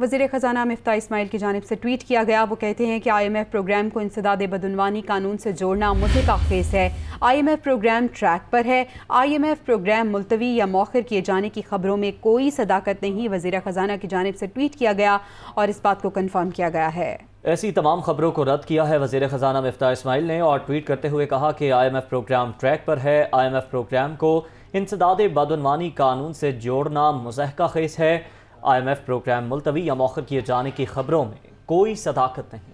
वजीर ख़जाना मफ्ता इसमाइल की जानब से ट्वीट किया गया वो कहते हैं कि आई एम एफ़ प्रोग्राम को इंसदाद बदनवानी कानून से जोड़ना मुझे का खेस है I M F program track पर है आई एम एफ़ प्रोग्राम मुलतवी या मौखर किए जाने की खबरों में कोई सदाकत नहीं वजी ख़जाना की जानब से ट्वीट किया गया और इस बात को कन्फर्म किया गया है ऐसी तमाम खबरों को रद्द किया है वजीर ख़जाना मफ्ता इसमाइल ने और ट्वीट करते हुए कहा कि I M F program track पर है आई एम एफ़ प्रोग्राम को इंसदाद बदनवानी कानून से जोड़ना मुजहका खेस है आईएमएफ प्रोग्राम मुलतवी या मौखर किए जाने की खबरों में कोई सदाकत नहीं